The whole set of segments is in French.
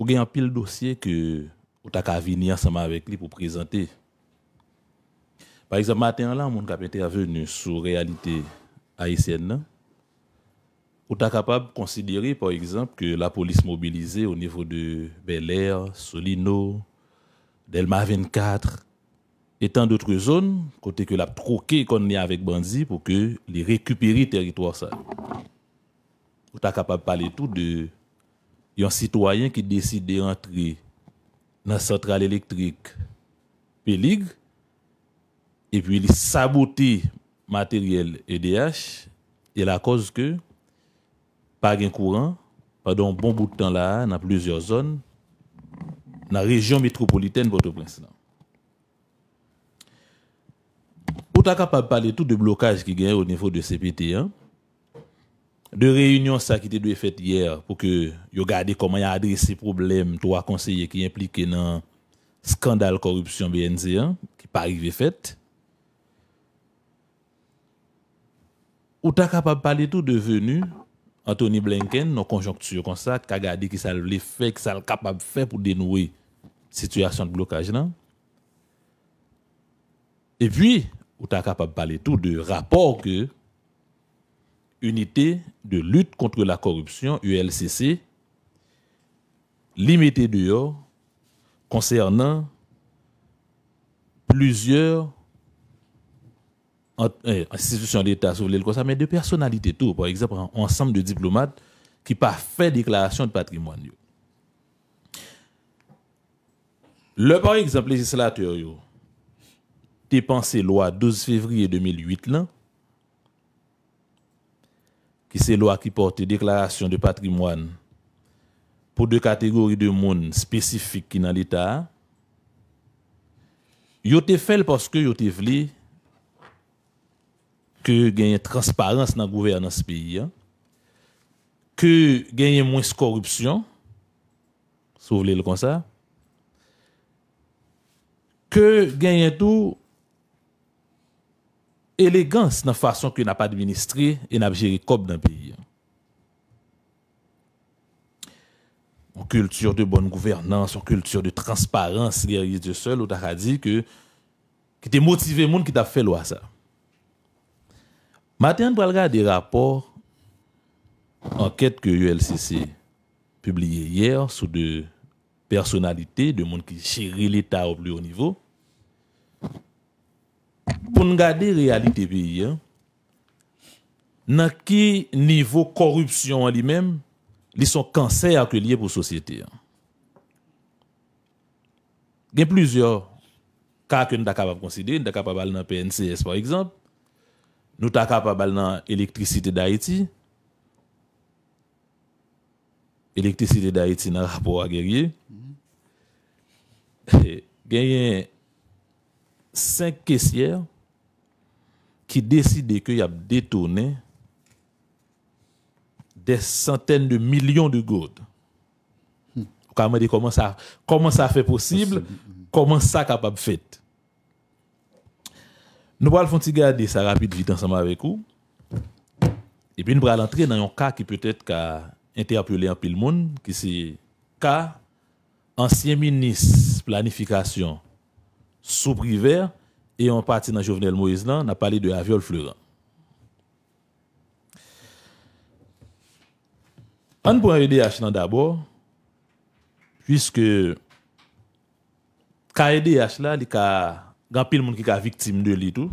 Ou gen an pile que ke ou ta ka vini ensemble avec li pou présenter. Par exemple, matin lan, moun kap intervenu sou realite haïtienne ou ta kapab considérer, par exemple, que la police mobilisée au niveau de Bel Air, Solino, Delma 24, tant d'autres zones, kote que la troke qu'on ni avec bandi pour ke les récupérer territoire sa. Ou ta kapab parler tout de y il a un citoyen qui décide de rentrer dans la centrale électrique Pélig, et puis il le matériel EDH, et la cause que, pas de courant, pendant un bon bout de temps là, dans plusieurs zones, dans la région métropolitaine de Port-au-Prince. Pour capable de parler tout de blocage qui gagne au niveau de CPT, 1 hein, de réunion ça qui était faite hier pour que yo regardiez comment y a adressé problème trois conseillers qui impliqués dans scandale corruption bnz hein, qui pas arrivé fait ou t'as capable parler tout devenu Anthony Blinken nos conjonctures comme ça qui a regardé qui ça le que ça le capable faire pour dénouer situation de blocage là et puis ou t'as capable parler tout de rapport que unité de lutte contre la corruption, ULCC, limitée dehors concernant plusieurs euh, institutions d'État, mais de personnalités tout, par exemple, un ensemble de diplomates qui pas fait déclaration de patrimoine. Le par exemple législateur, dépensé loi 12 février 2008, qui c'est loi qui porte déclaration de patrimoine pour deux catégories de monde spécifiques qui dans l'État. Vous ont fait parce que ont voulu que gagne transparence dans la gouvernance ce pays, hein. que gagne moins corruption, si vous voulez le comme ça, que gagne tout élégance dans la façon que n'a pas administré et n'a géré comme dans le pays. En culture de bonne gouvernance, en culture de transparence, il de seul, ou a dit que qui t'a motivé monde qui t'a fait loi ça. Maintenant, on regarder des rapports, enquête que ULCC publié hier sur de personnalités, de monde qui gère l'État au plus haut niveau pour nous garder la réalité pays, hein, dans quel niveau corruption en lui-même, ils sont cancer que lié pour la société. Hein. Il y a plusieurs cas que nous sommes capables de considérer. Nous sommes capables dans PNCS, par exemple. Nous sommes capables parler dans l'électricité d'Haïti. L'électricité d'Haïti dans le rapport à guerrier. Mm-hmm. Eh, cinq caissières qui décidaient qu'il y a détourné des centaines de millions de gouttes. Hmm. Comment ça, comment ça fait possible, hmm. comment ça capable de faire. Nous allons regarder ça rapide vite ensemble avec vous. Et puis nous allons entrer dans un cas qui peut-être a interpellé un le monde, qui c'est cas ancien ministre planification sous privé et on partit dans Jovenel Moïse là, on a parlé de Aviol Fleuran. On prend EDH d'abord, puisque KEDH là, il y a grand pile monde qui est victime de lui tout.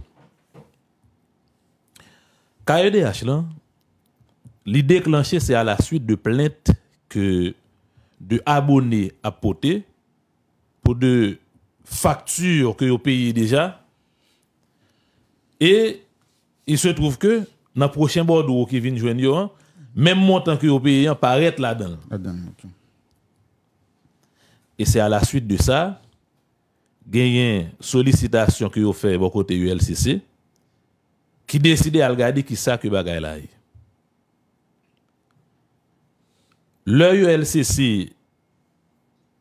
KEDH là, l'idée déclenchée c'est à la suite de plaintes que de abonnés à poté pour de facture que vous payez déjà. Et il se trouve que dans le prochain Bordeaux qui vient jouer, hein, même montant que vous payez hein, paraît là-dedans. Et c'est à la suite de ça, une sollicitation que vous fait bon côté ULCC qui décide à regarder qui ça que bagaille là. Le ULCC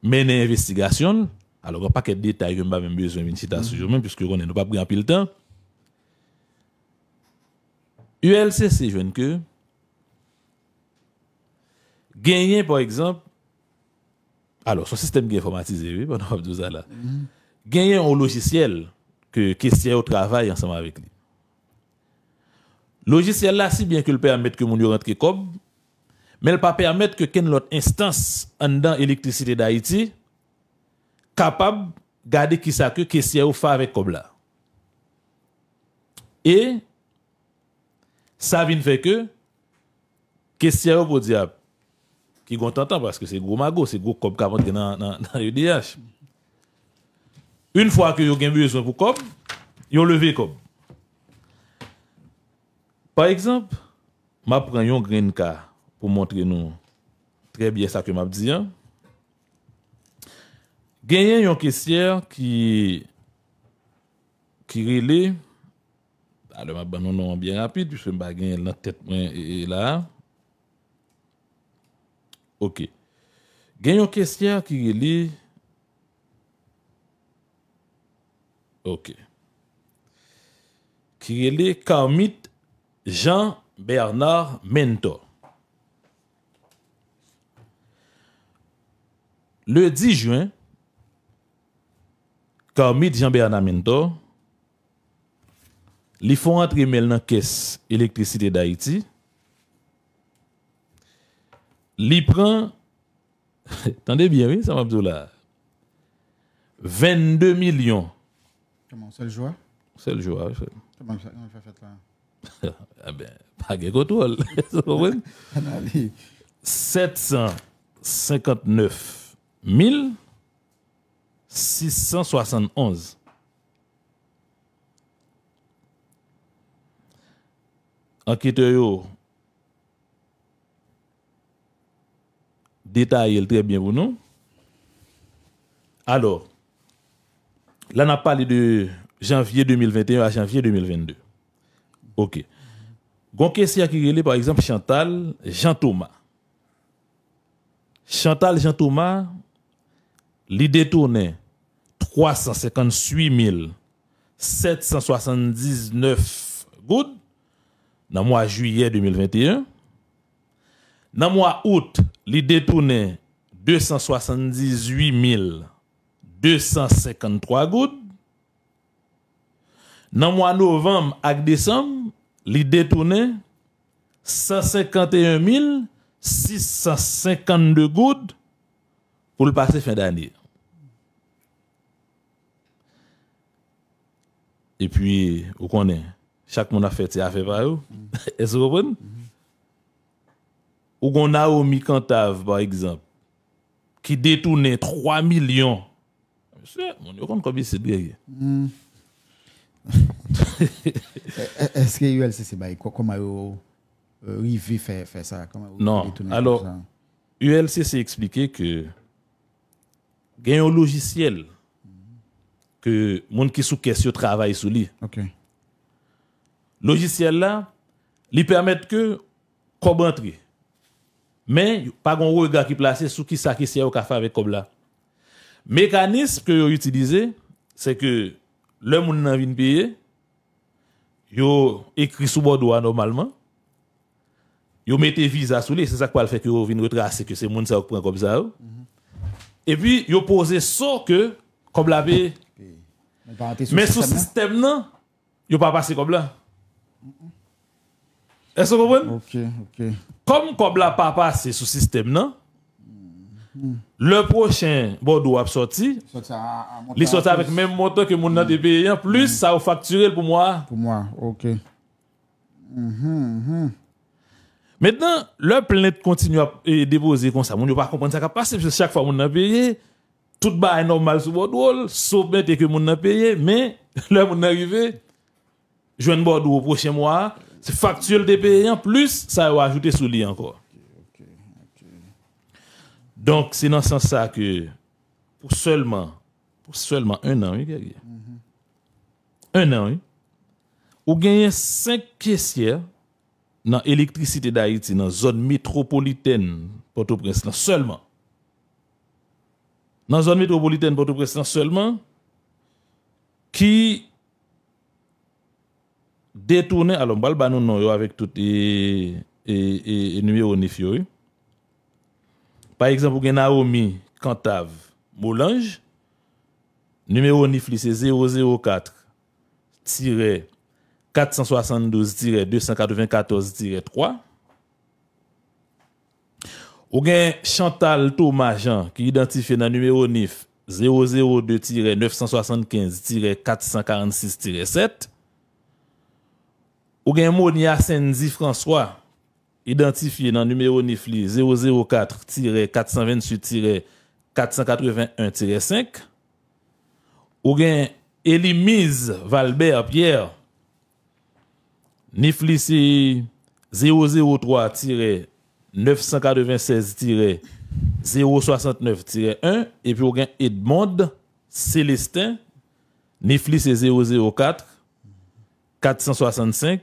mène une investigation alors, il pas que détails je n'ai même besoin d'une citation, mm-hmm. même puisque on n'a pas pris un pile temps. ULCC, jeune que, gagner par exemple, alors son système est informatisé, oui, pendant Abdouza là, mm-hmm. gagner un logiciel que au travaille ensemble avec lui. Logiciel là, si bien que le permet que mon rentre comme, mais il ne permet pas que qu'une autre instance en dans l'électricité d'Haïti, capable de garder qui ça que question fait avec comme là. Et ça vient faire que qu'est-ce question pour diable qui content hein, parce que c'est gros mago, c'est gros comme qui rentre dans dans l'UDH. Une fois que vous avez besoin pour ils ont levé comme. Par exemple, je prends un de car pour montrer nous très bien ça que je dis. Hein. Genyen yon kesyèr ki kirele alè ma banon nou an byen rapit pi se mba genyen la tèt mwen e, e la ok genyen yon kesyèr ki kirele ok ki kirele kamit Jean Bernard Mento Le 10 juen Karmit Jean-Bernard les ils font entrer mail dans caisse électricité d'Haïti. Ils prend attendez bien oui, ça m'a dit là. 22 millions. Comment c'est le joueur C'est le joueur. Comment ça on fait là Ah ben, pas de contrôle. 759 000 671. Enquêteur, détaillé très bien pour nous. Alors, là, on a parlé de janvier 2021 à janvier 2022. OK. qui Kirele, par exemple, Chantal Jean-Thomas. Chantal Jean-Thomas, l'idée tournait 358 779 gouttes dans le mois juillet 2021. Dans le mois août, il détournait 278 253 gouttes. Dans le mois de novembre et décembre, il détournait 151 652 gouttes pour le passer fin d'année. Et puis, qu'on est chaque monde a fait, c'est affaire par eux. Mm-hmm. Est-ce que vous comprenez? Ou qu'on a mis Cantave, par exemple, qui détournait 3 millions. Monsieur, mon compte combien c'est de mm. Est-ce que ULCC, comment arrivé euh, faire faire ça Non, alors, ULCC expliqué que, il y un logiciel que les gens qui sous question travaille sur lui. OK. Logiciel là, lui permet que cob entrer. Mais pas un regard qui placé sur qui ça qui s'est au café avec cob là. Mécanisme que vous utilisez, c'est que le monde n'a vient payer, yo écrit sous bord normalement. Yo mettez visa sous lui, c'est ça qui fait que yo vient retracer que c'est monde ça prend comme ça. Mhm. Et puis yo posez ça que comme l'avait mais sous système, non, il n'y a pas passé comme là. Est-ce que vous comprenez? Ok, ok. Comme comme là pas passé sous système, non? Le prochain Bordeaux a sorti, il sorti avec même montant que mon mm. payer. en hein. plus mm. ça a facturé pour moi. Pour moi, ok. Mm-hmm, mm-hmm. Maintenant, le plainte continue à déposer comme ça. Vous ne pas comprendre ça qui passe, passé, parce que chaque fois mon a payé, tout bas est normal sur Bordeaux, sauf que que n'ont n'a payé, mais le vous arrivé, joindre bord au prochain mois, c'est factuel de payer en plus, ça va ajouter sous lit encore. Donc, c'est dans ce sens que pour seulement, pour seulement un an, oui, mm-hmm. un an, vous ou gagné cinq caissières dans l'électricité d'Haïti, dans la zone métropolitaine Port-au-Prince, seulement dans la zone métropolitaine Port-au-Prince seulement, qui détournait, alors, on va avec tout les et, numéro Par exemple, vous avez Naomi Cantave Moulange, numéro Nifli, c'est 004 472 294 3 Ou gen Chantal Thau-Majan ki identifi nan numero NIF 002-975-446-7 Ou gen Mouni Asenzi François identifi nan numero NIF li 004-428-481-5 Ou gen Elimise Valbert-Pierre NIF li si 003-428-481-5 996-069-1 et puis au gagne Edmond Célestin Niflis 004 465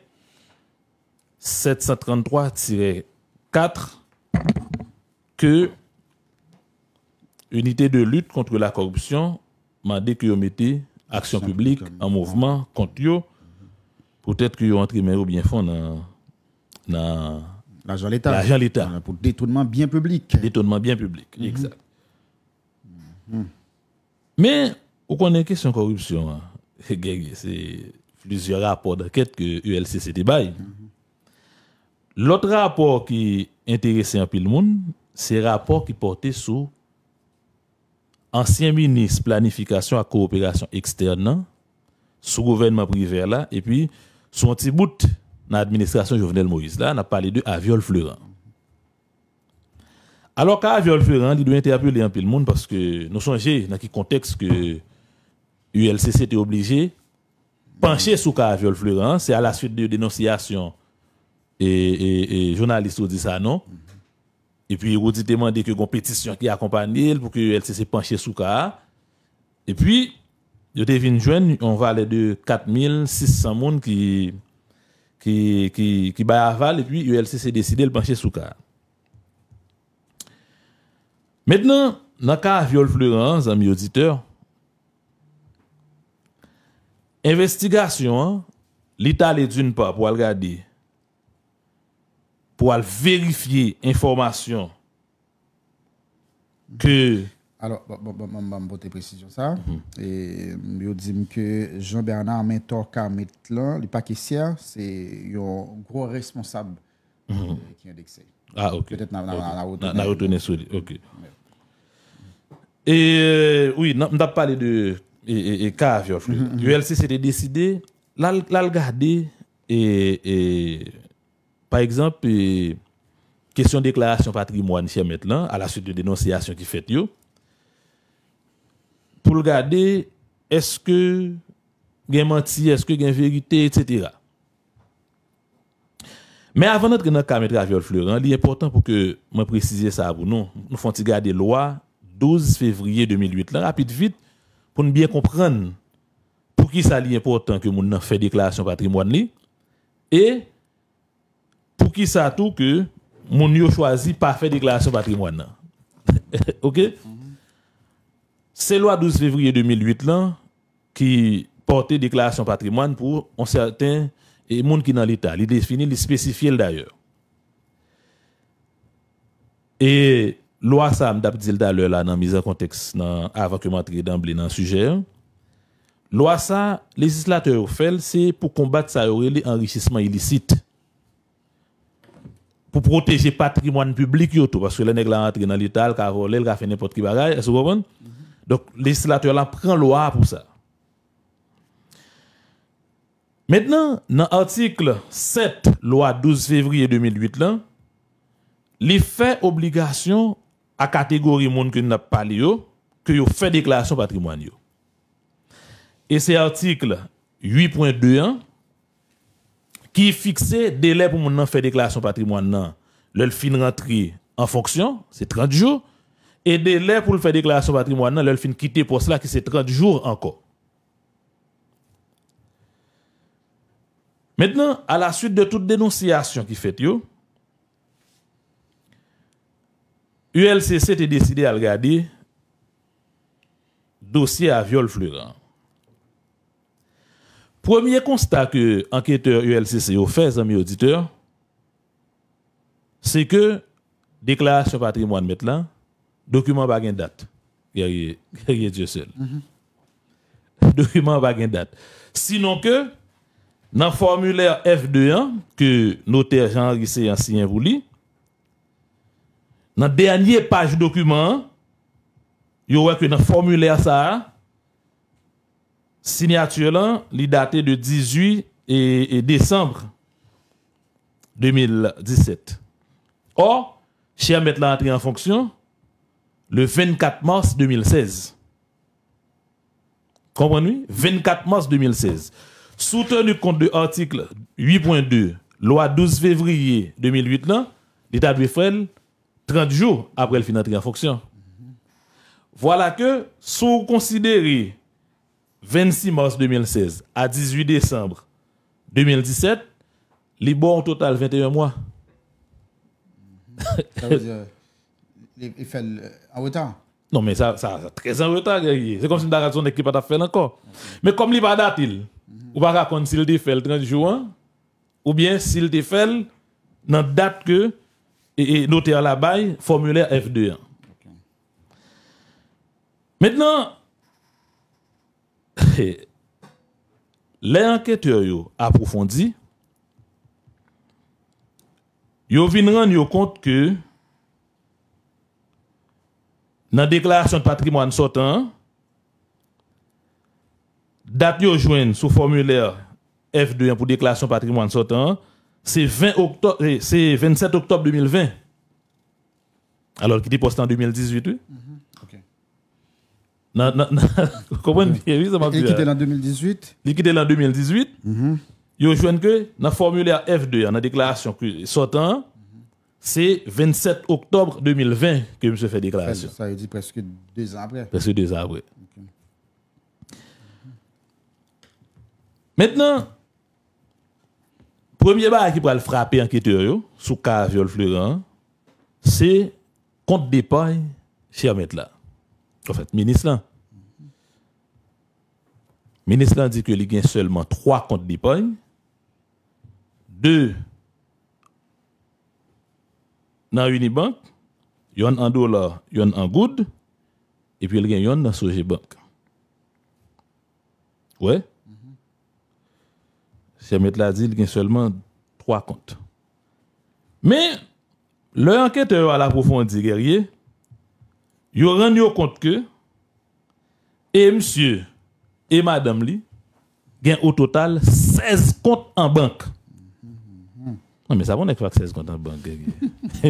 733-4 que unité de lutte contre la corruption m'a dit que vous mettez action publique en mouvement contre eux. Peut-être que vous entrez au bien fond dans L'agent l'État. l'État. Euh, pour détournement bien public. Détournement bien public, mhm. exact. Mhm. Mais, on connaît corruption. Hein. C'est plusieurs rapports d'enquête que l'ULCC débaille. Mhm. L'autre rapport qui intéressait un peu le monde, c'est le rapport qui portait sur ancien ministre planification et coopération externe, hein, sous gouvernement privé là, et puis son petit bout dans l'administration Jovenel Moïse, là, on a parlé de Aviol Fleuran. Alors qu'Aviol Fleurant, il doit interpeller un peu le monde parce que nous sommes dans quel contexte que l'ULCC était obligé pencher sur Aviol Fleurant. c'est à la suite de dénonciations et, et, et journalistes ont dit ça, non? Et puis, ils ont demandé que une pétition qui accompagne pour que l'ULCC penche sur cas. Et puis, ils ont joindre, on va aller de 4600 personnes qui qui, qui, qui bat et puis ULC s'est décidé de pencher sous cas. Maintenant, dans le cas de viol Florence, amis auditeurs, investigation, l'Italie d'une part pour regarder, pour vérifier information que alors, je vais bon, bon, une précision ça. Mhm. Et je euh, dis que Jean-Bernard Mentor Carmetlan, le paquissier, c'est un gros responsable mhm. euh, qui est indexé. Ah, ok. Peut-être que nous retourné sur lui. Ok. Et euh, oui, nous avons parlé de cas. Mhm. L'ULC s'était décidé, là, garder, et par exemple, question de déclaration patrimoine chez maintenant, à la suite de dénonciation qui fait, yo pour garder, est-ce que il menti, est-ce que y vérité, etc. Mais avant d'entrer dans le cas de il est important pour que je précise ça pour nous. Nous faisons garder la loi 12 février 2008, là, rapide vite, pour nous bien comprendre pour qui ça est important que nous fait déclaration patrimoine et pour qui ça tout que nous choisi pas faire déclaration patrimoine. OK? C'est loi 12 février 2008 là qui portait déclaration patrimoine pour un certain et monde qui est dans l'État. Il définit, il spécifie d'ailleurs. Et loi ça, me vous d'ailleurs là dans mise en contexte avant que m'entre dans le sujet. Loi ça, législateur fait, c'est pour combattre ça l'enrichissement illicite. Pour protéger le patrimoine public, parce que les nègres rentrent dans l'État, ils ont fait n'importe qui bagage, est-ce que vous comprenez? Donc, le législateur là prend loi pour ça. Maintenant, dans l'article 7, loi 12 février 2008, là, les faits obligation à catégorie monde que pas lieu que vous fait déclaration patrimoine. Et c'est l'article 8.2.1 qui fixe délai pour mon faire déclaration patrimoine. Le fin rentrer en fonction, c'est 30 jours. Et délai pour le faire déclaration patrimoine, là, le fin quitter pour cela qui c'est 30 jours encore. Maintenant, à la suite de toute dénonciation qui fait, yo, ULCC a décidé à regarder dossier à viol fleurant. Premier constat que enquêteur ULCC a fait, amis auditeurs, c'est que déclaration patrimoine maintenant, Document pas une date. Guerrier Dieu seul. Document pas date. Sinon que, dans le formulaire F21 hein, que notaire Jean-Henri Séan vous vous dans la dernière page du document, il hein, y que dans le formulaire ça, signature là, il de 18 et, décembre 2017. Or, cher mettre l'entrée en fonction, le 24 mars 2016. comprenez nous 24 mars 2016. Soutenu compte de l'article 8.2, loi 12 février 2008, l'État de faire 30 jours après le fin de en fonction. Voilà que, sous considéré 26 mars 2016 à 18 décembre 2017, les bons au total 21 mois. Ça veut dire il fait en retard. Non, mais ça, ça, très en retard, C'est comme si on une raison qui pas fait encore. Mais comme il va dater, il? va ou raconter s'il te fait le 30 juin, hein, ou bien s'il te fait dans date que, et, et noté à la baille, formulaire F2. Hein. Maintenant, les enquêteurs approfondis, ils viennent rendre compte que dans la déclaration de patrimoine sortant, date de joindre sous formulaire F2 pour déclaration de patrimoine sortant, c'est 20 27 octobre 2020. Eh, Alors qui dit poste en 2018. Mm-hmm. OK. Non, Comment ça m'a quitté en 2018. Il quitté en 2018. Mm -hmm. que dans le formulaire F2, dans la déclaration sortant, c'est 27 octobre 2020 que M. fait déclaration. Ça a dit presque deux ans après. Presque deux ans après. Maintenant, premier bar qui pourra le frapper enquêteur sous cas viol fleurant, c'est compte d'épargne chez là. En fait, ministre là. Ministre là dit que il y a seulement trois comptes d'épargne, deux dans Unibank, il y a un dollar, il y a un good, et puis il y a un dans banque. Ouais. C'est mm-hmm. la dit, il y a seulement trois comptes. Mais, l'enquêteur à l'approfondi guerrier, il rendu compte que, et monsieur et madame li, au total 16 comptes en banque mais ça va, on est pas 16 comptes en banque.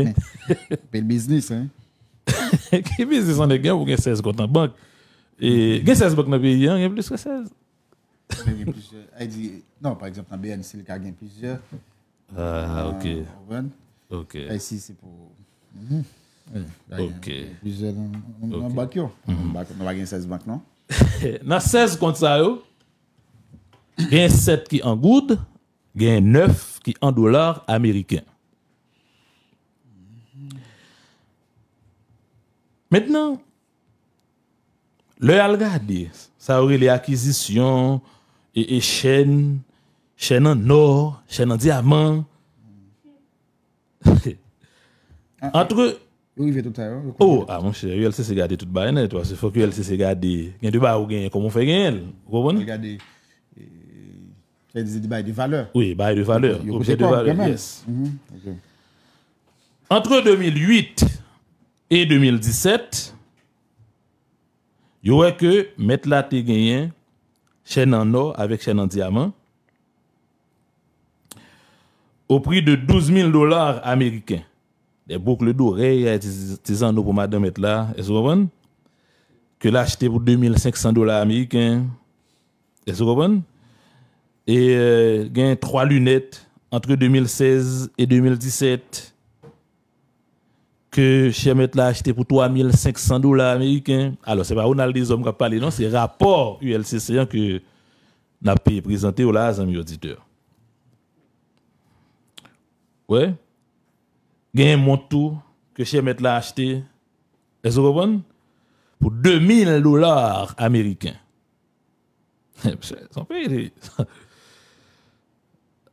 Mais le business, hein? Quel business on est bien pour 16 comptes en banque? Et, 16 comptes en banque il y a plus que 16. Il y a plusieurs. Ah, il dit, non, par exemple, dans le BNC, ah, ah, mhm. il y a plusieurs. Ah, ok. Ok. Ici, c'est pour. Ok. Plusieurs dans la mhm. banque. On n'a pas 16 comptes, non? Dans 16 comptes, ça, il y a 7 qui en goutte gagne 9 qui en dollars américains. Maintenant, le al ça aurait les acquisitions et, chaîne, chaînes, chaînes en or, chaînes en diamant. Ah, Entre. Eh, hein, oh, ah mon cher, s'est gardé tout baïne, hein, toi, c'est faut que ULCC garder. Gain de bas ou gagne, comment on fait gain? Vous comprenez? Il des bail de valeur. Oui, bail de valeur. Objet de valeur, mm-hmm. Entre 2008 et 2017, il y aurait que mettre la chaîne en or avec chaîne en diamant au prix de 12 000 dollars américains. Des boucles d'oreilles, des or pour madame et est-ce que Que l'acheter pour 2500 dollars américains. Est-ce que et y euh, gagne trois lunettes entre 2016 et 2017 que chez a l'a acheté pour 3500 dollars américains. Alors, c'est pas Ronald des hommes qui a parlé, non, c'est rapport ULCC hein, que n'a pas présenté aux amis auditeurs. Ouais. Gagne un montant que chez l'a acheté. Est-ce que vous comprenez? Pour 2000 dollars américains.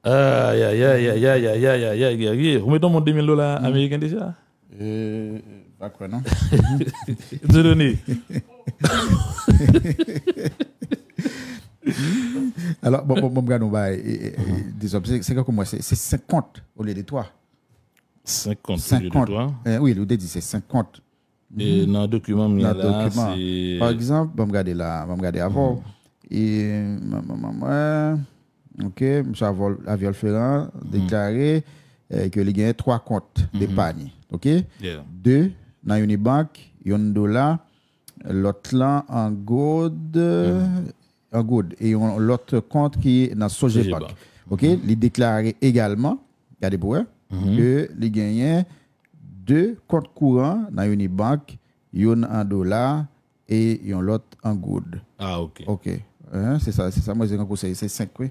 Ah, yeah, yeah, yeah, yeah, yeah, yeah, yeah, yeah, yeah, yeah. mon 2000 dollars hmm. américains déjà. Euh, pas quoi, non De donné. Alors, bon, bon, bon, on bah, uh-huh. des objets. c'est quoi moi C'est 50 au lieu de toi. 50, au lieu de toi eh Oui, le dit c'est 50. Et hmm. dans le document, là, document. Par exemple, on regarder là, on va regarder avant. Uh-huh. Et. OK, M. Aviol Ferrand mm. déclaré eh, que il trois comptes mm-hmm. d'épargne. OK? Deux, dans Unibank, un dollar, l'autre en gold, mm-hmm. en gold. Et l'autre compte qui est dans Sogebank. OK? Mm-hmm. Il déclaré également, regardez pour a que il y deux comptes courants dans Unibank, un dollar et l'autre en gold. Ah, OK. OK. Hein? C'est ça, c'est ça. Moi, j'ai un conseil, c'est cinq, oui.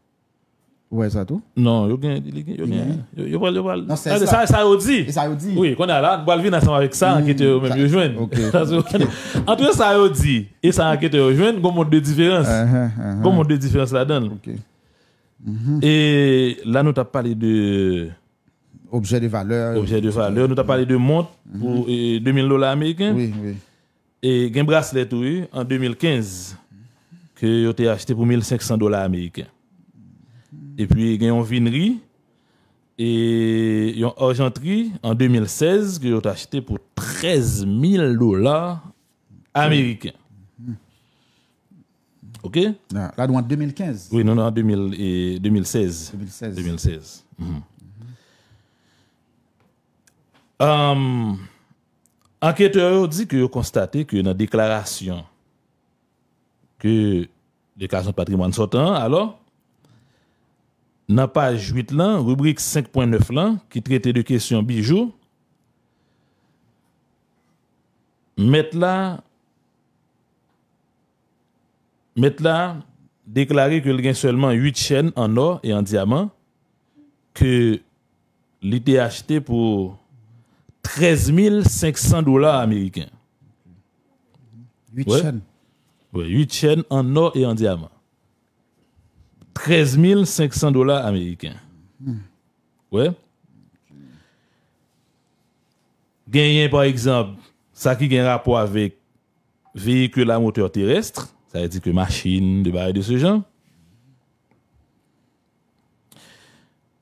Oui, ça tout? Non, il y a Il Non, c'est ah, ça. Ça, ça dit. Ça dit. Oui, quand on a là, on va venir ensemble avec ça, qui était le même tout Entre ça dit et ça qui va le jeune, il y a de différence. Il uh-huh, y uh-huh. de différence là-dedans. Mm-hmm. Et là, nous t'as parlé de. Objet de valeur. Objet de valeur. Nous t'as parlé de montre mm-hmm. pour 2000 euh, dollars américains. Oui, oui. Et un bracelet, oui, en 2015, que j'ai acheté pour 1500 dollars américains. Et puis, il y a une vinerie et une argenterie en 2016 que j'ai acheté pour 13 000 dollars américains. Hmm. OK non, ah, Là, en 2015. Oui, non, non, en 2016. 2016. 2016. enquêteur dit que constaté que dans la déclaration que de patrimoine sortant, alors, dans page 8, là, rubrique 5.9, là, qui traitait de questions bijoux, mettre là, mettre déclarer que le y seulement 8 chaînes en or et en diamant, que l'été acheté pour 13 500 dollars américains. 8 chaînes. Oui, 8 chaînes en or et en diamant. 13 500 dollars américains. Hmm. Ouais. par exemple, ça qui a un rapport avec véhicule à moteur terrestre, ça veut dire que machine, de et de ce genre.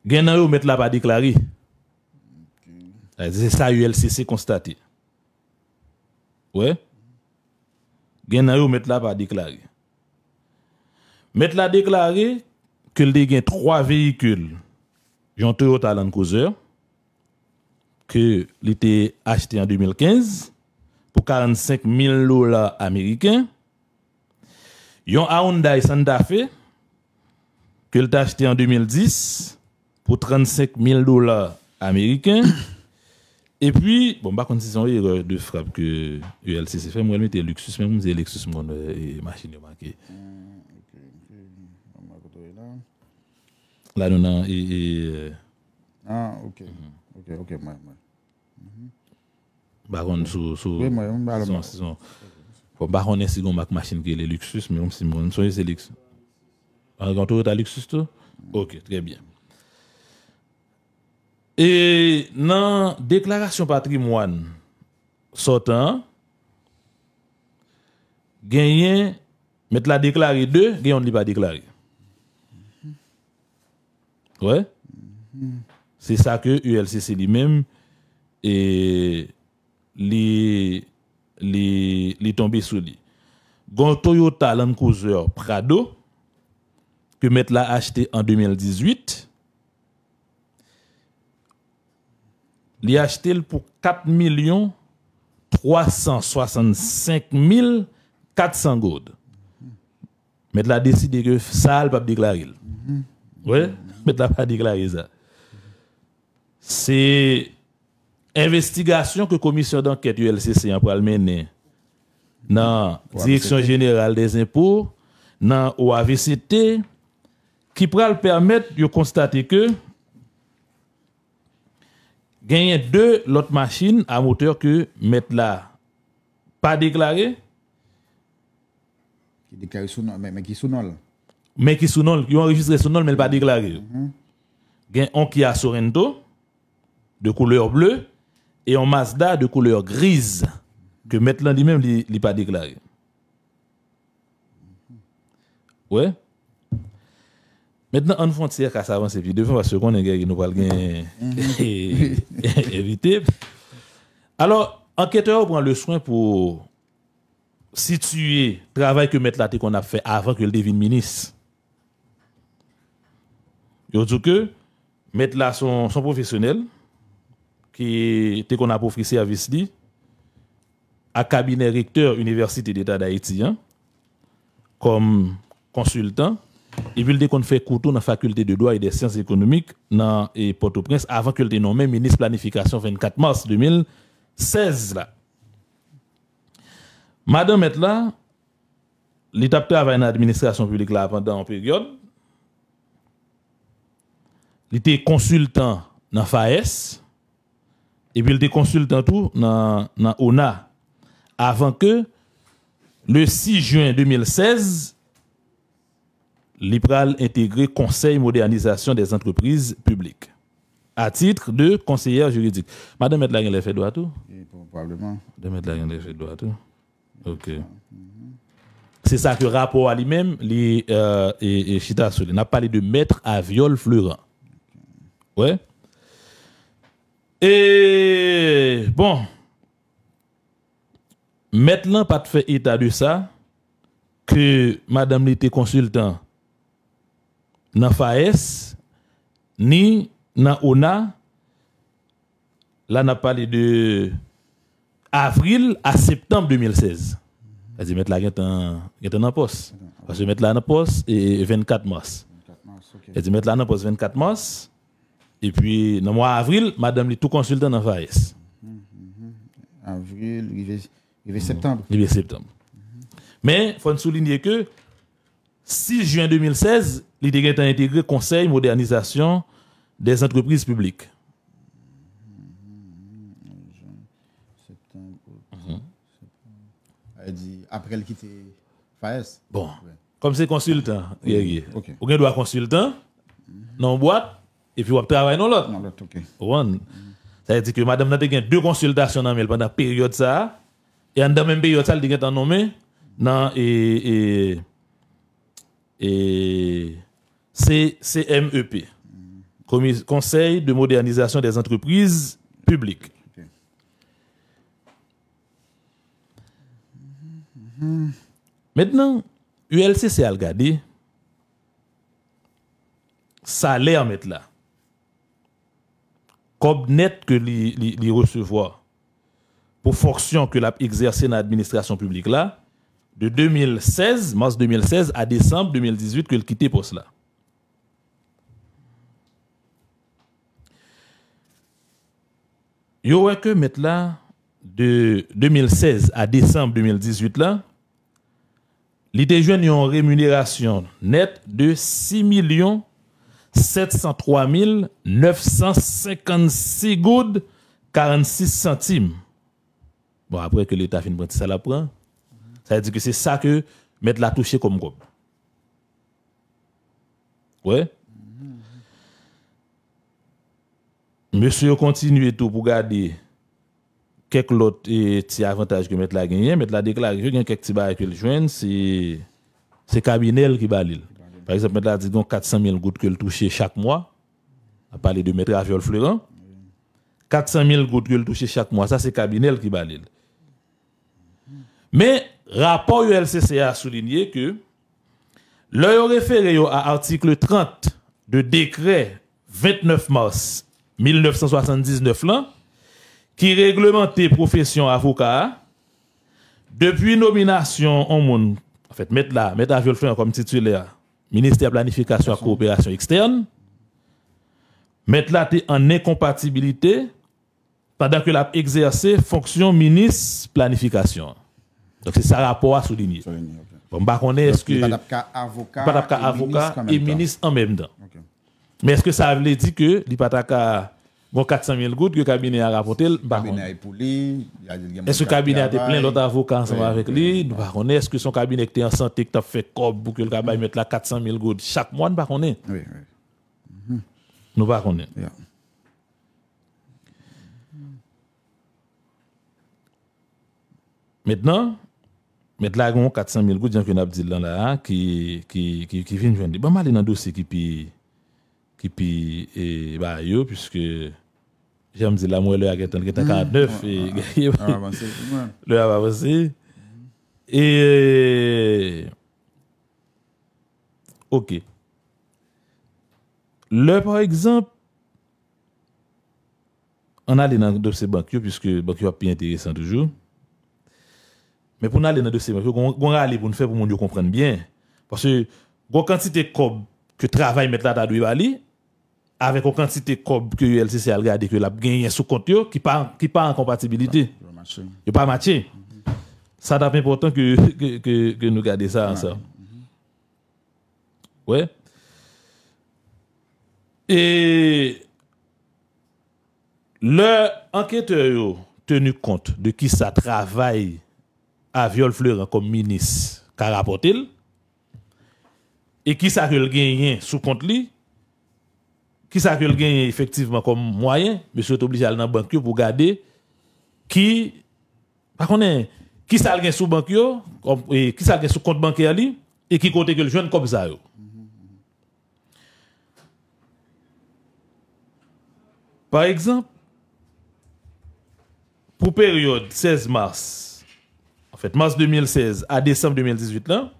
Gagné ou mettre la pas déclaré. C'est ça ULCC constaté. Ouais. Gagné ou mettre la pas déclaré. Met la déclaré que a gagné trois véhicules, Jean Toyota Land Cruiser, que l'été acheté en 2015 pour 45 000 dollars américains. Yon Hyundai Santa Fe, que a acheté en 2010 pour 35 000 dollars américains. Et puis, bon, par contre, c'est une erreur de frappe que e l'ULCC fait. Moi, je mettais Luxus, mais je me Lexus, mon euh, machine marqué. là no não. E, e... Ah, ok. Ok, ok, mais, mais. Mhm. Baron sous sou Oui, moi, on si on marque machine qui est luxus mais on si on c'est luxus. En quand tu as luxus tout mm. OK, très bien. Et non déclaration patrimoine sortant gagné mettre la déclarer deux, gagné on ne pas déclarer. Ouais. C'est ça que ULCC lui-même et les les les sous lui. Gon Toyota Land Prado que mettre' l'a acheté en 2018. Il a acheté pour 4 365 400 gourdes. Metla l'a décidé que ça, pas pas déclarer. Mm-hmm. Oui la pas ça. C'est investigation que la commission d'enquête LCC a pour dans la direction générale des impôts, dans l'OAVCT, qui pourra permettre de constater que gagner deux autres machines à moteur que mettre là pas déclaré. Qui déclaré son mais, qui sont mais qui sont nom, qui ont enregistré sous nom, mais pas déclaré. Il y a un Kia Sorento de couleur bleue et un Mazda de couleur grise que maintenant lui-même n'a pas déclaré. Mm-hmm. Ouais. Maintenant, on frontière avance et puis devant, parce qu'on est nous parle mm-hmm. éviter. Alors, enquêteur prend le soin pour situer le travail que Maître qu'on a fait avant que le devine ministre a dit que mettre là son, professionnel qui était qu'on a profité à li à cabinet recteur Université d'État d'Haïti comme hein, consultant et puis qu'on fait couteau dans la faculté de droit et des sciences économiques dans et Port-au-Prince avant qu'il le nommé ministre planification 24 mars 2016 là. Madame Metla, l'étape travail dans l'administration publique là pendant une période il était consultant dans FAES et puis il était consultant tout dans, ONA avant que le 6 juin 2016, Libral intégré Conseil modernisation des entreprises publiques à titre de conseillère juridique. Madame tout Probablement. Madame tout Ok. C'est ça que rapport à lui-même, les, euh, et, et N'a parlé de mettre à viol fleurant. Et bon, maintenant, pas de fait état de ça, que madame l'était consultant dans FAES, ni dans ONA, là, n'a pas parlé de avril à septembre 2016. elle dit mettre là, en poste. Parce que mettre là en poste, et 24 mars. elle dit mettre là en poste 24 mars. Et puis, dans le mois d'avril, madame est tout consultant dans FAES. Avril, il septembre. septembre. Mais il faut souligner que 6 juin 2016, il est intégré Conseil modernisation des entreprises publiques. après elle quitter FAES. Bon. Comme c'est consultant, il y a. doit consultant, non boîte, et puis on travaille dans l'autre. Dans l'autre, Ça veut dire que madame a eu deux consultations dans pendant la période ça. Et en même période elle a nommé dans et, et, et CMEP. Conseil de modernisation des entreprises publiques. Maintenant, ULCC a regardé salaire mettre là comme net que les recevoir pour pour que que la exercé dans l'administration publique là de 2016, mars 2016, à décembre 2018 qu'il quittait pour cela. Il y aurait que maintenant, de 2016 à décembre 2018 là il te une rémunération nette de 6 millions... 703 956 46 centimes. Bon, après que l'État finit ça la prend, ça veut dire que c'est ça que mettre la toucher comme gob. Ouais. Monsieur continue tout pour garder quelques autres eh, avantages que mettre la gagner, mettre la déclarer, quelques petits bail que le joint, c'est c'est cabinet qui balile. Par exemple, là, dit donc 400 000 gouttes que le touchait chaque mois. On parlé de à Aviol fleurant. 400 000 gouttes que le touchait chaque mois. Ça, c'est cabinet qui balille Mais, rapport ULCCA a souligné que l'œil référé à l'article 30 de décret 29 mars 1979 là, qui réglementait profession avocat, depuis nomination en monde, en fait, mettre là, mettre Aviol Fleuran comme titulaire ministère de planification et coopération externe, mettre là en incompatibilité pendant que l'a exercé fonction ministre planification. Donc c'est ça rapport à souligner. Bon, bah, on est, ce que. Pas avocat, avocat et, ministre, en même temps. Mais est-ce que ça veut dire que l'Ipataka Bon, 400 000 gouttes que le cabinet a rapporté. Cabinet Est-ce que le cabinet a été plein d'autres avocats ensemble avec lui Nous Est-ce que son cabinet est en santé, que tu as fait cob pour que le cabinet mette là 400 000 gouttes chaque mois Nous Oui, mhm. Nous ne savons pas. Maintenant, il y a 400 000 gouttes, qui, qui, vient de venir. qui est qui puis et bah yo puisque j'aime dire le a 49 et le a avancé mhm. et OK le par exemple on allait dans de dossier banque puisque banque est intéressant toujours mais pour aller dans le dossier banque on aller pour nous faire pour bien parce que gros quantité de que travail mettre là dans avec une quantité de que l'ULCC a gardé, que l'a gagné sous compte qui pas qui pas en compatibilité. Il ah, pas matché. Ça mm important que, que, que, nous gardions ça ensemble. Ouais. Et le enquêteur tenu compte de qui ça travaille à Viol Fleurent comme ministre, qu'a rapporté et qui ça a gagné sous compte lui qui ça qu'il gagner effectivement comme moyen, monsieur est obligé d'aller dans banque pour garder qui, par contre, qui ça gagne sous banque, qui ça gagne sous compte bancaire et qui compte que le jeune comme ça. Par exemple, pour période 16 mars, en fait mars 2016 à décembre 2018 là,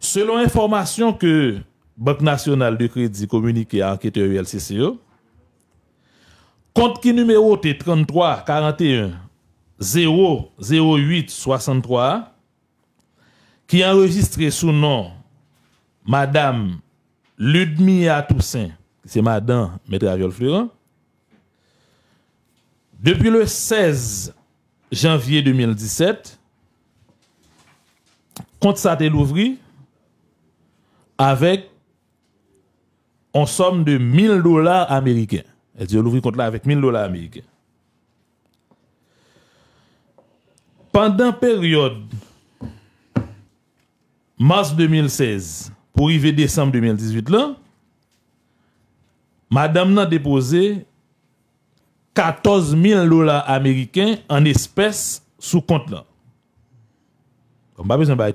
selon information que Banque nationale de crédit communiqué à enquêteur ULCCO. Compte qui numéro T 33 41 008 63 qui enregistré sous nom Madame Ludmilla Toussaint, c'est Madame Maître Ariol depuis le 16 janvier 2017, compte ça délouvré avec en somme de 1000 dollars américains. Elle dit, un compte là avec 1000 dollars américains. Pendant la période mars 2016 pour arriver décembre 2018 là, madame n'a déposé 14 000 dollars américains en espèces sous compte là. On pas besoin de hein.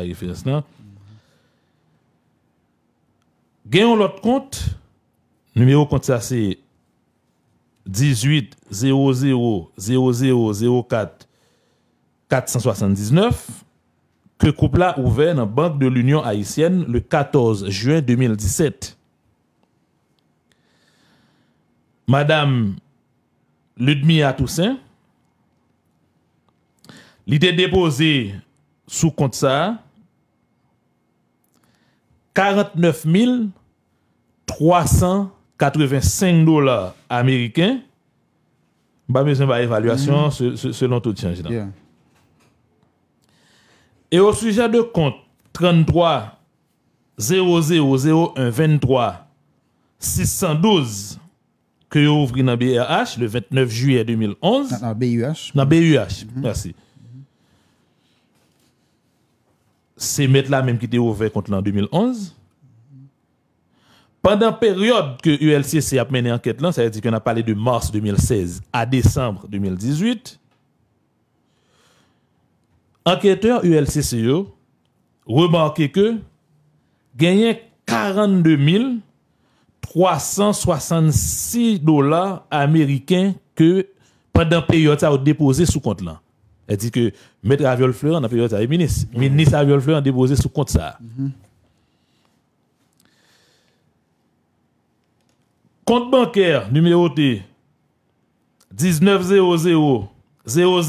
référence là. Gagnons l'autre compte. Numéro compte ça, c'est 18 00 00 479 que couple a ouvert dans la Banque de l'Union haïtienne le 14 juin 2017. Madame Ludmilla Toussaint, l'idée déposée sous compte ça, 49 385 dollars américains. Bah, besoin bah, évaluation mm -hmm. selon tout change. Et au sujet de compte 33 0001 23 612 que vous ouvrez dans BRH e le 29 juillet 2011. Dans BUH. Dans BUH, e e mm-hmm. merci. C'est mettre là même qui était ouvert contre l'an 2011, pendant la période que ULCC a mené enquête là, cest dire qu'on a parlé de mars 2016 à décembre 2018, enquêteurs a remarqué que gagné 42 366 dollars américains que pendant la période ça a déposé sous compte là. Elle dit que Maître Aviol Fleur en période est ministre. Mm -hmm. Ministre Aviol a déposé sous compte ça. Mhm. Compte bancaire T 1900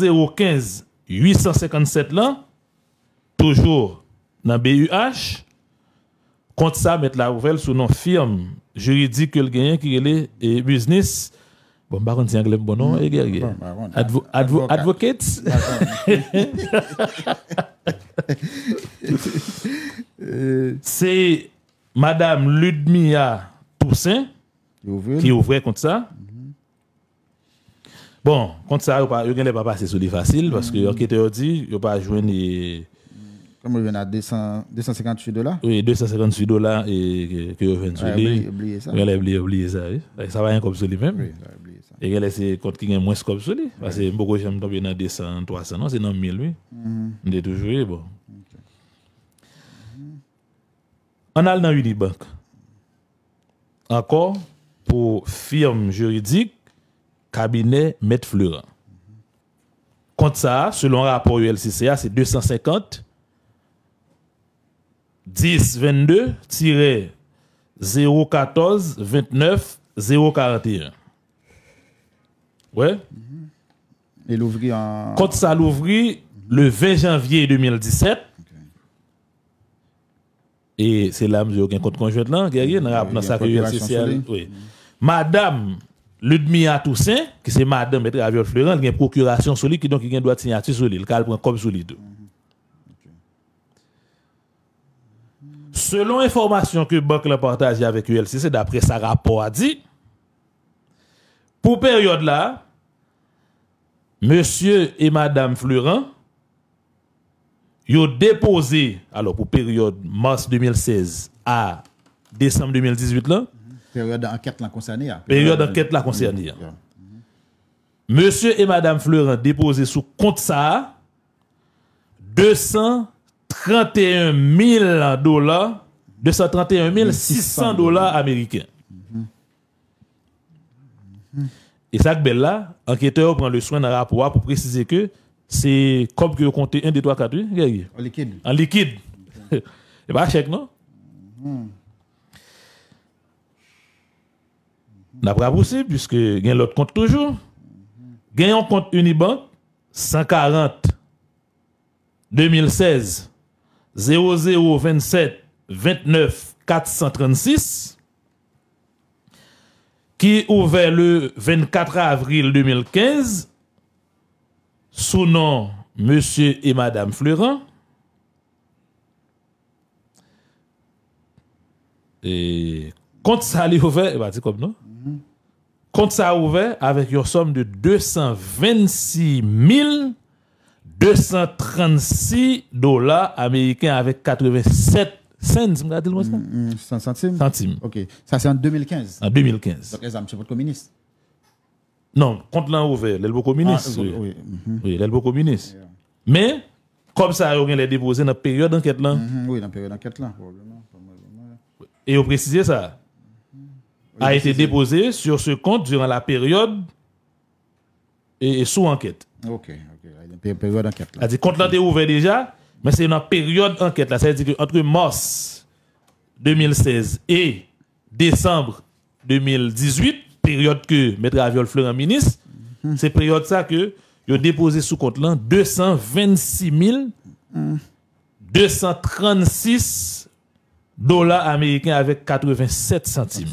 0015 857 là, toujours dans BUH. Compte ça, mettre la nouvelle sous nos firme juridique que le qui est business Bon, par contre, c'est anglais, bon nom, mm. et bah, bah, Advocate. Bah, c'est Madame Ludmilla Toussaint qui ouvrait contre ça. Mm-hmm. Bon, contre ça, vous n'y a pas passé sur les faciles parce que mm-hmm. l'enquêteur dit, il n'y a pas joué les. Mm-hmm. Comme il y en a 258 dollars. Oui, 258 dollars et que vous venez Il oublié ça. Il a oublié ça. Ça va rien comme sur même et gale se qui ki moins scope scopes. Parce que beaucoup de gens mtopye dans 200, 300, non, c'est dans 1000 oui. Mhm. On est toujours bon. Encore al nan Unibank. pour pour juridique, juridique cabinet met Compte Kont ça, selon rapport ULCCA, c'est 250 10 22 014 29 041. Ouais. Mm-hmm. Et l'ouvrir en. Quand ça l'ouvrit, le 20 janvier 2017, et c'est là que j'ai aucun compte conjoint là, guerrier, mm-hmm. dans la sociale. Oui. Mm-hmm. Madame Ludmilla Toussaint, qui c'est madame et Aviol Florent, y a une procuration sur lui, qui donc il a un droit de signature sur lui, le cas comme sur lui. Selon information que banque l'a partagé avec c'est d'après sa rapport a dit, pour période là, monsieur et madame Fleurin, ils ont déposé, alors pour période mars 2016 à décembre 2018, là, période d'enquête la concernée. Hein. Période d'enquête la concernée. Hein. Monsieur et madame Fleurin déposé sous compte ça 231 000 dollars, 231 600 dollars américains. Mhm. Mhm. Et ça, que là, enquêteur prend le soin d'un rapport pour préciser que c'est comme que vous comptez 1, 2, 3, 4, 8. En liquide. En liquide. C'est Et pas bah, chèque, non? Mm pas possible, puisque il y a l'autre compte toujours. Mm un compte Unibank, 140, 2016, 0027, 29, 436 qui est ouvert le 24 avril 2015 sous nom Monsieur et Madame Fleurant. Et compte ça ouvert, bah, comme non? Compte ça ouvert avec une somme de 226 236 dollars américains avec 87 50 mm, mm, centimes. OK. Ça, c'est en 2015. En 2015. Donc, c'est votre communiste. Non, compte l'an ouvert, l'elbo communiste. Ah, oui, oui. Mm communiste. Mais, comme ça, a été déposé dans la période d'enquête là. Mm-hmm, oui, dans la période d'enquête là, Et vous précisez ça mm-hmm. A été déposé sur ce compte durant la période et, sous enquête. Ok, ok. La période d'enquête là. cest compte là, ouvert déjà, mais c'est une période enquête là. C'est-à-dire entre mars 2016 et décembre 2018, période que M. Aviol Fleur en ministre, c'est mhm. c'est période ça que il ont déposé sous compte là 226 236 dollars américains avec 87 centimes.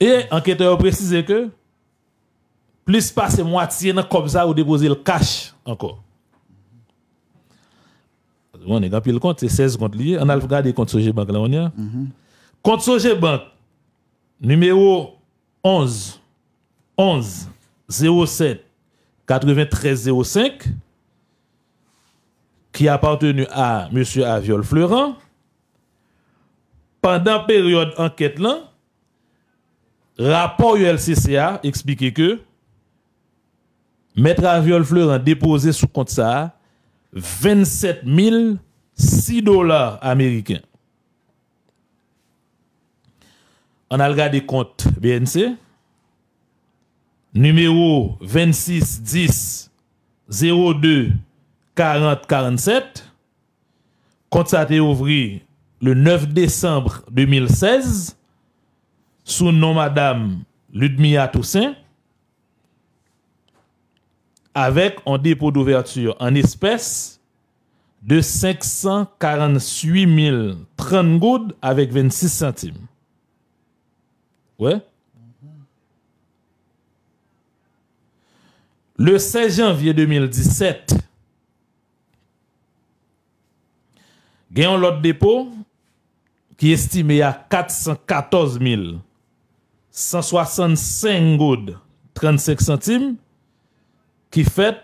Et enquêteur précisé que plus pas, c'est moitié dans comme ça ou déposer le cash encore. On est le compte, c'est 16 comptes liés. On a regardé compte Sogebank là, on y a. Mhm. Compte Sogebank, numéro 11, 11, 07, 93, 05, qui appartenu à M. Aviol Fleurant. Pendant la période enquête là, rapport ULCCA expliquait que Maître Aviol a déposé sous compte ça 27 6 dollars américains. On a regardé compte BNC. Numéro 26 10 02 40 47. Compte ça a été ouvert le 9 décembre 2016 sous nom Madame Ludmilla Toussaint avec un dépôt d'ouverture en espèces de 548 030 goudes avec 26 centimes. Ouais. Le 16 janvier 2017, gagnons l'autre dépôt qui est estimé à 414 165 goudes 35 centimes qui fait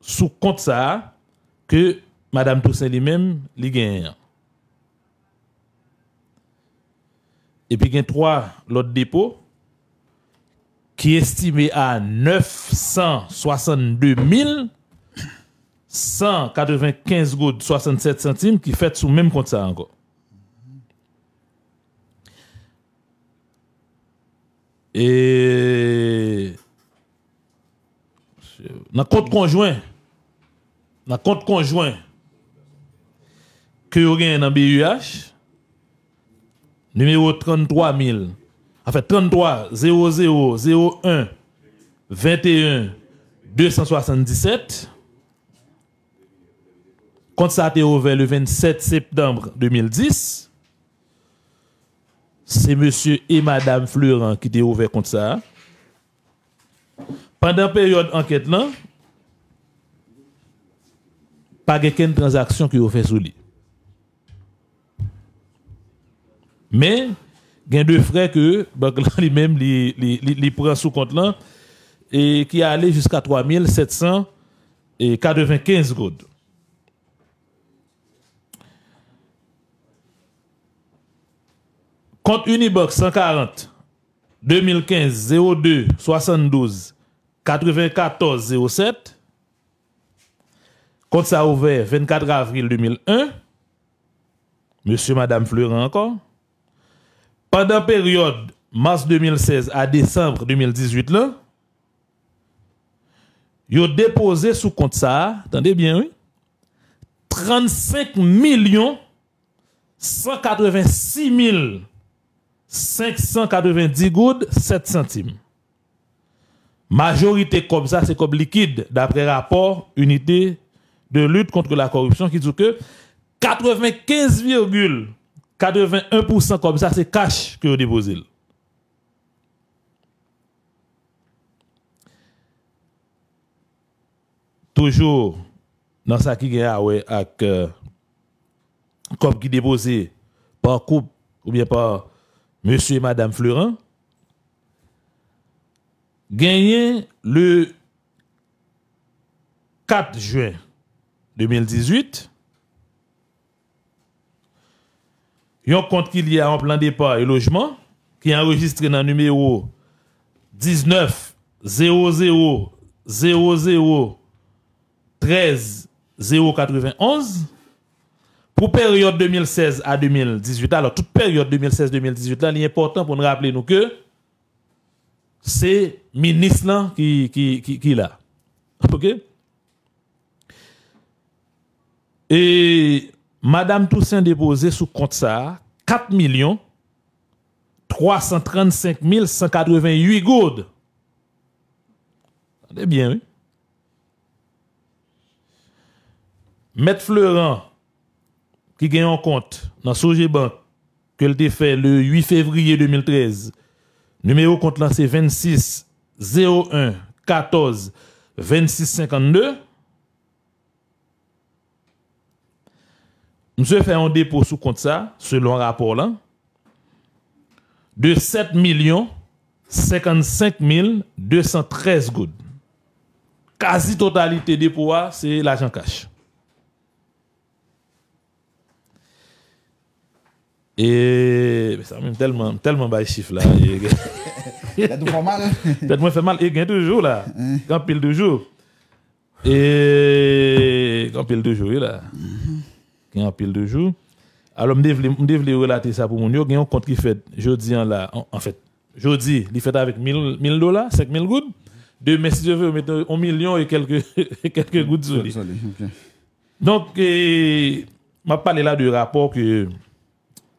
sous compte ça que Madame Toussaint lui-même l'a Et puis il y a trois l'autre dépôt qui est estimé à 962 195 gouttes 67 centimes qui fait sous même compte ça encore. Et dans compte conjoint, dans compte conjoint que vous avez dans BUH, numéro 33 000, enfin 33 00 21 277, compte ça a été ouvert le 27 septembre 2010, c'est monsieur et madame Fleuran qui ont ouvert compte ça. Pendant la période d'enquête, pas de transaction qui a fait sous lui. Mais, il y a deux frais que banque lui-même li prend sous compte et qui a allé jusqu'à 3795 gouttes. Compte Unibox 140 2015 02 72 94-07, compte ça ouvert 24 avril 2001, monsieur, madame Fleurin encore, pendant période mars 2016 à décembre 2018 là, ont déposé sous compte ça, attendez bien, oui, 35 millions 186 590 gouttes 7 centimes. Majorité comme ça, c'est comme liquide, d'après rapport Unité de lutte contre la corruption qui dit que 95,81% comme ça, c'est cash que vous déposez. Toujours dans ce qui est ah avec euh, comme qui déposé par couple ou bien par monsieur et madame Fleurin, gagné le 4 juin 2018. Yon compte qu'il y a un plan départ et logement qui est enregistré dans le numéro 19 00 00 13 091 pour période 2016 à 2018. Alors, toute période 2016-2018, là, il est important pour nous rappeler nous que c'est ministre qui, qui, là. OK? Et Madame Toussaint déposé sous compte ça 4 millions 335 188 goudes. bien, oui. Maître Fleurant, qui gagne en compte dans Sogebank, qu'elle le fait le 8 février 2013, Numéro compte lancé 26 01 14 26 52. Monsieur fait un dépôt sous compte ça, selon rapport là, de 7 millions 55 213 gouttes. Quasi totalité dépôt, c'est l'argent cash. Et ça m'a tellement, tellement bas chiffre là. Peut-être tout fait mal. Hein. Peut-être moi fait mal. Et gagne toujours là. Quand hein. pile de jours. Et quand pile de jours là. Quand pile de jours. Alors, je devais relater ça pour mon y a un compte qui fait jeudi en là. En fait, jeudi, il fait avec 1000 dollars, 5000 gouttes. Demain, si je veux, mettre un million et quelques, quelques gouttes sur Donc, je parle là du rapport que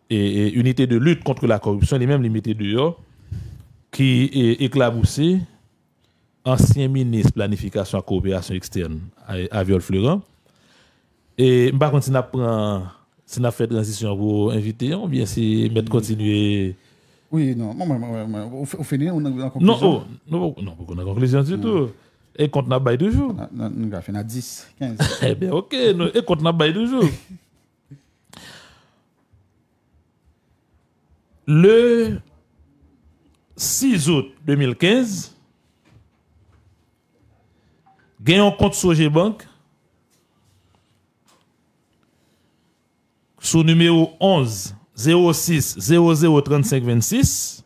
et, unité de lutte contre la corruption, les mêmes de dehors, qui e, éclaboussé ancien ministre planification et coopération externe, Aviol Fleurant. Et par contre, si on a fait transition pour inviter, ou bien si mettre mm. continuer. Oui, oh, non, non, non, on finit, on a une conclusion. Mm. Non, non, on a une conclusion du tout. Et compte n'a bail deux jours. On a fait 10, 15. Eh bien, ok, et compte n'a bail deux jours. Le 6 août 2015, gagne un compte Sogé sous numéro 11 06 00 35 26.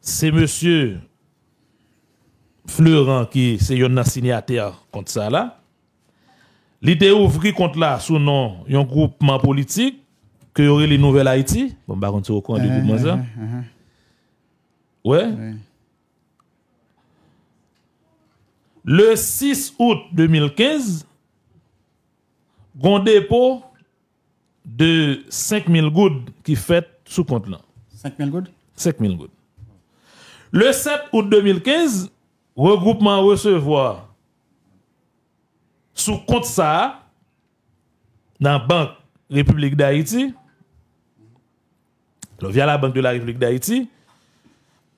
C'est monsieur Florent qui est un signataire contre ça là. L'idée ouvri compte là sous nom un groupement politique que y aurait les nouvelles Haïti. Bon, par bah, on au coin de euh, moi hein. Le 6 août 2015, un dépôt de 5000 gouttes qui fait sous compte là. 5000 gouttes 5000 goudes. Le 7 août 2015, regroupement recevoir sous compte ça dans la Banque République d'Haïti via la Banque de la République d'Haïti,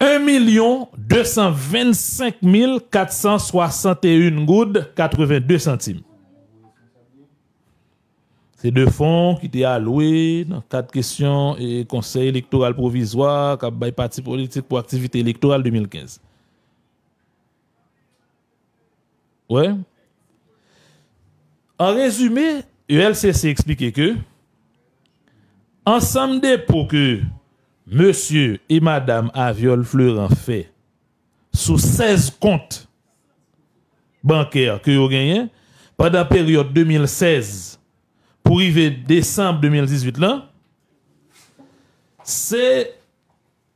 1 225 461 82 centimes. C'est deux fonds qui étaient alloués dans quatre questions et conseil électoral provisoire, cap parti politique pour activité électorale 2015. Ouais. En résumé, ULCC expliquait que Ensemble des que monsieur et madame Aviol Fleuran fait sous 16 comptes bancaires que vous gagnez pendant la période 2016 pour arriver décembre 2018 là, c'est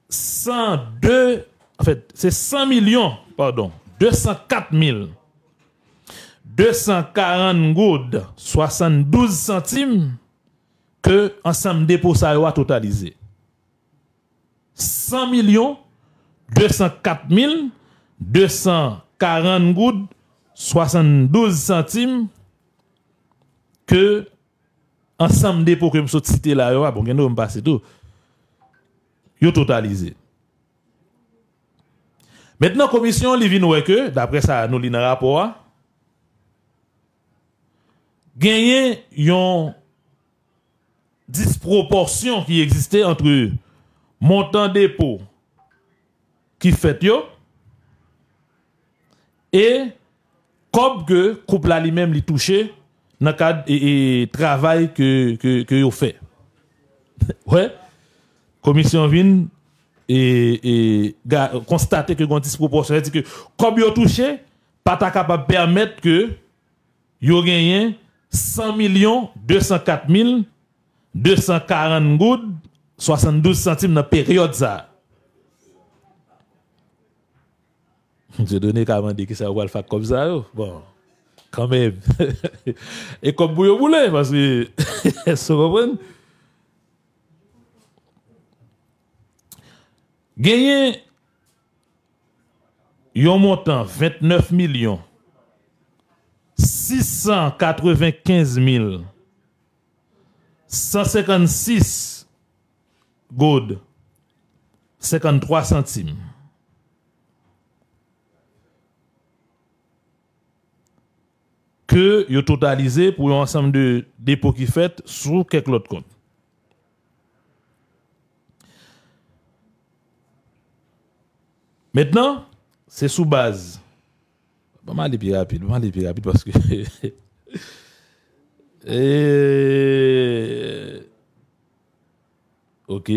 102, en fait, c'est 100 millions, pardon, 204 000, 240 goudes, 72 centimes que ensemble dépôt ça a totalisé 100 millions 204 240 goudes 72 centimes que ensemble dépôt que me cité là yo bon me passer tout yo totalisé maintenant commission li que d'après ça nous li dans rapport gagné yon disproportion qui existait entre montant dépôt qui fait yo et comme que couple là lui-même l'a touché dans cadre et, travail que que que Oui, fait. ouais. Commission vient et, constater que une disproportion, cest que comme yo touché, pas ta permettre que yo gagne 100 millions 204 000 240 goud, 72 centimes dans la période ça. Je donné quand même... que ça va le faire comme ça. Oh, bon, quand même. Et comme vous voulez, parce que. Vous comprenez? Gagné. Yon montant 29 millions 695 000 156 goudes, 53 centimes. Que yo totalisé pour un ensemble de dépôts qui fait sous quelques autres comptes. Maintenant, c'est sous base. Je vais aller plus rapide parce que Et... Ok.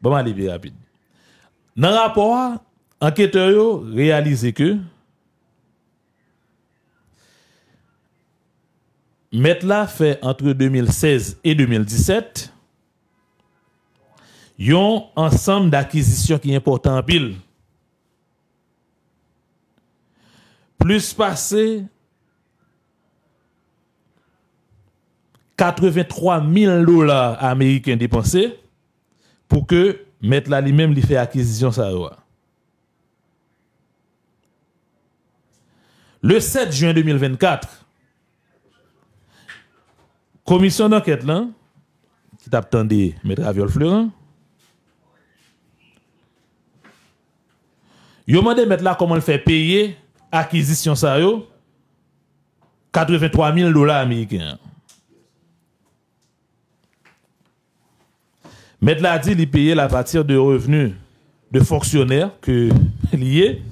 Bon, allez bien rapide. Dans le rapport, a réalisé que Metla fait entre 2016 et 2017 un ensemble d'acquisitions qui est important en pile. Plus passé 83 000 dollars américains dépensés pour que mettre là lui-même lui fait acquisition ça Le 7 juin 2024, commission d'enquête là, qui t'attendait M. Aviol Fleurin, Yo demandé mettre là comment le fait payer acquisition ça 83 000 dollars américains. Mais de il payait la partir de revenus de fonctionnaires que liés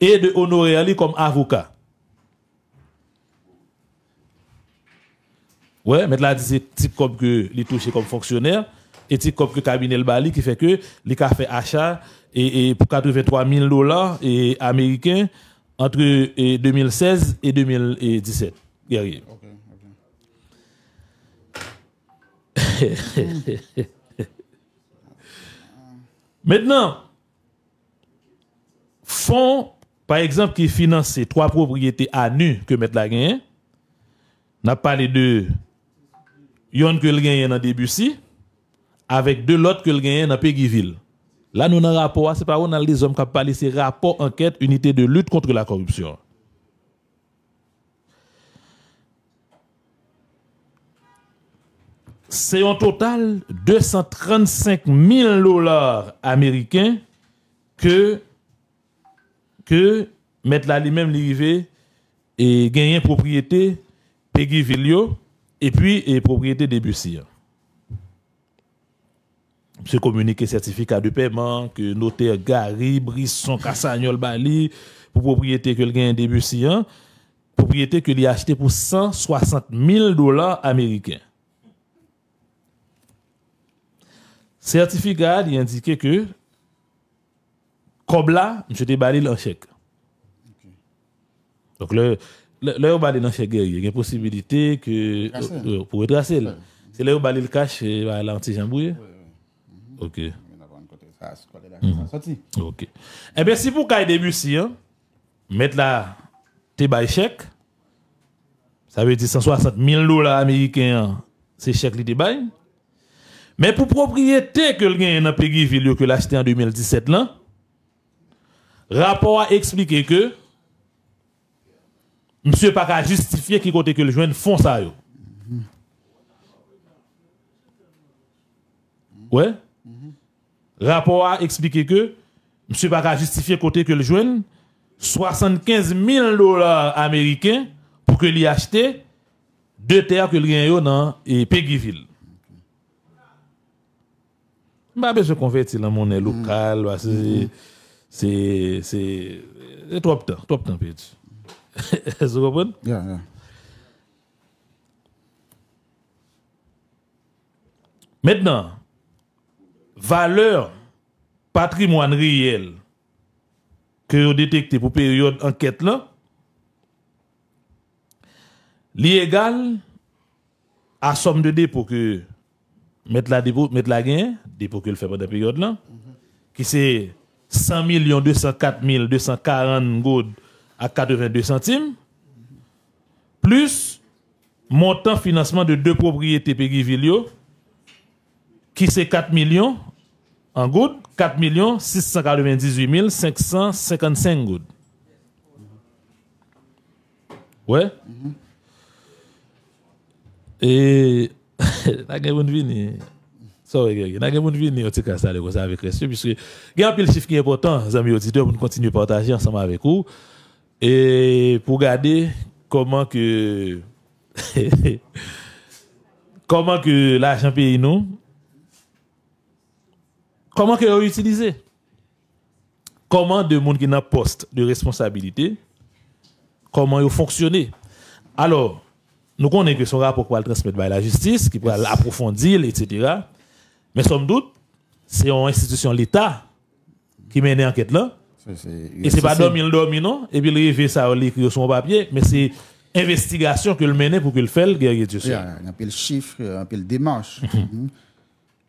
et de honorer comme avocat. Ouais, mais là, c'est type comme que les touché comme fonctionnaire et type comme que cabinet le Bali qui fait que les a fait achat et, pour 83 000 dollars et américains entre 2016 et 2017. Guerrier. Maintenant, fonds, par exemple, qui financent trois propriétés à nu que mettre la gagne, n'a parlé de yon que le gagne dans Debussy, avec deux autres que le gagne dans Péguiville. Là, nous avons un rapport, c'est pas on a les hommes qui parlé, c'est rapport enquête unité de lutte contre la corruption. C'est en total 235 000 dollars américains que, que mettre l'a lui-même l'arrivée et gagner propriété Peggy Villio et puis et propriété Debussy. ce communiqué certificat de paiement que notaire Gary, Brisson, Cassagnol, Bali, pour propriété que le gagne Debussy, hein, propriété que lui a acheté pour 160 000 dollars américains. Certificat, il indiquait que, comme là, je déballé un chèque. Donc, le, le, là, un dans chèque Il y a une possibilité que, euh, euh, pour retracer. C'est là où le cash euh, et l'anti-jambouille. Mm-hmm. Ok. Mm-hmm. Ok. Eh bien, si pour qu'il début si, hein, mettre là, tes bail chèque, ça veut dire 160 000 dollars américains, hein, c'est chèque qui te mais pour propriété que le a dans que en 2017 là, rapport a expliqué que monsieur pas a justifié qui côté que le jeune fond ça Oui. Ouais. Rapport a expliqué que M. pas a côté que le jeune 75 000 dollars américains pour que y achète deux terres que le a dans et Peggyville. Mba be se konverti lan mounen mm. lokal, ba mm-hmm. se, se, se, trop tan, trop tan pe di. E se kompon? valeur patrimoine riyel que yo detekte pou peryode anket lan, li egal a som de depo ke yo mettre la dépôt, mettre la gain, dépôt que le fait pendant la période là, qui c'est 100 millions 204 240 goudes à 82 centimes, plus montant financement de deux propriétés Péguivillio, qui c'est 4 millions en goudes, 4 millions 698 555 goudes. Ouais. Et Nage moun vini Sorry Greggy Nage moun vini Oti kasa le kosa avek resye Piske gen apil chif ki important Zami auditeur pou nou kontinu partaje ansama avek ou E pou gade Koman ke Koman ke la chanpeyi nou Koman ke yo utilize Koman de moun ki nan post De responsabilite Koman yo fonksyone Alors nous connaissons que son rapport pour le transmettre par la justice, qui pourra l'approfondir, etc. Mais sans doute, c'est une institution, l'État, qui mène l'enquête là. Et ce n'est pas dormir, dormir, non. Et puis il rêver, ça, l'écrire sur papier, mais c'est investigation qu'il mène pour qu'il le fasse, guerrier Dieu. Il y a un peu le chiffre, un peu le démarche. Mhm.